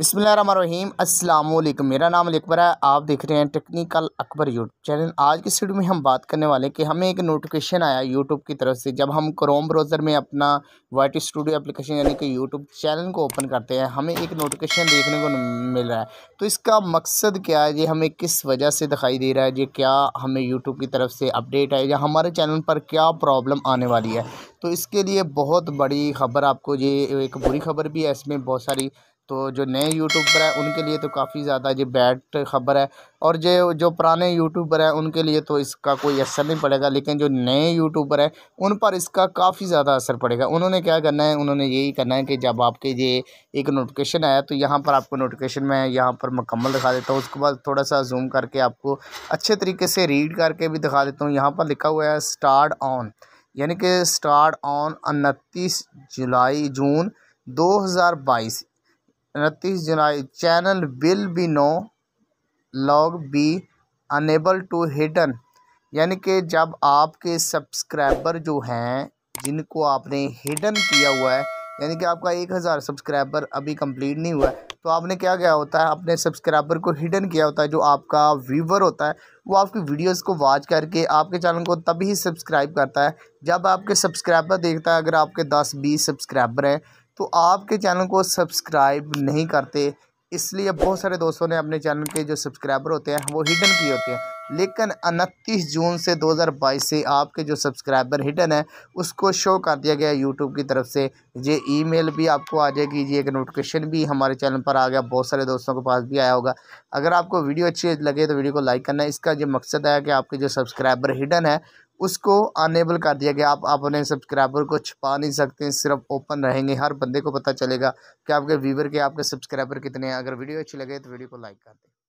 बसमीम अल्लाम मेरा नाम अकबर है आप देख रहे हैं टेक्निकल अकबर यूट्यूब चैनल आज की वीडियो में हम बात करने वाले हैं कि हमें एक नोटिफिकेशन आया यूट्यूब की तरफ से जब हम क्रोम ब्राउज़र में अपना वाइट स्टूडियो एप्लीकेशन यानी कि यूट्यूब चैनल को ओपन करते हैं हमें एक नोटिफिकेशन देखने को मिल रहा है तो इसका मकसद क्या है ये हमें किस वजह से दिखाई दे रहा है ये क्या हमें यूट्यूब की तरफ से अपडेट है या हमारे चैनल पर क्या प्रॉब्लम आने वाली है तो इसके लिए बहुत बड़ी खबर आपको ये एक बुरी खबर भी है इसमें बहुत सारी तो जो नए यूट्यूबर हैं उनके लिए तो काफ़ी ज़्यादा ये बैड खबर है और जो जो पुराने यूट्यूबर हैं उनके लिए तो इसका कोई असर नहीं पड़ेगा लेकिन जो नए यूट्यूबर हैं उन पर इसका काफ़ी ज़्यादा असर पड़ेगा उन्होंने क्या करना है उन्होंने यही करना है कि जब आपके ये एक नोटिफिकेशन आया तो यहाँ पर आपको नोटिफिकेशन में यहाँ पर मुकम्मल दिखा देता हूँ उसके बाद थोड़ा सा जूम करके आपको अच्छे तरीके से रीड करके भी दिखा देता हूँ यहाँ पर लिखा हुआ है स्टार्ट ऑन यानी कि स्टार्ट ऑन उनतीस जुलाई जून 2022 उनतीस जुलाई channel will be no log be enable to hidden यानी कि जब आपके सब्सक्राइबर जो हैं जिनको आपने हिडन किया हुआ है यानी कि आपका एक हज़ार सब्सक्राइबर अभी कंप्लीट नहीं हुआ है तो आपने क्या क्या होता है अपने सब्सक्राइबर को हिडन किया होता है जो आपका व्यूवर होता है वो आपकी वीडियोस को वॉच करके आपके चैनल को तभी सब्सक्राइब करता है जब आपके सब्सक्राइबर देखता है अगर आपके दस बीस सब्सक्राइबर हैं तो आपके चैनल को सब्सक्राइब नहीं करते इसलिए बहुत सारे दोस्तों ने अपने चैनल के जो सब्सक्राइबर होते हैं वो हिडन किए होते हैं लेकिन उनतीस जून से 2022 से आपके जो सब्सक्राइबर हिडन है उसको शो कर दिया गया यूट्यूब की तरफ से ये ईमेल भी आपको आ जाएगी ये एक नोटिफिकेशन भी हमारे चैनल पर आ गया बहुत सारे दोस्तों के पास भी आया होगा अगर आपको वीडियो अच्छी लगे तो वीडियो को लाइक करना इसका जो मकसद है कि आपके जो सब्सक्राइबर हिडन है उसको अनेबल कर दिया गया आप अपने सब्सक्राइबर को छुपा नहीं सकते सिर्फ ओपन रहेंगे हर बंदे को पता चलेगा कि आपके व्यूवर के आपके सब्सक्राइबर कितने हैं अगर वीडियो अच्छी लगे तो वीडियो को लाइक कर दें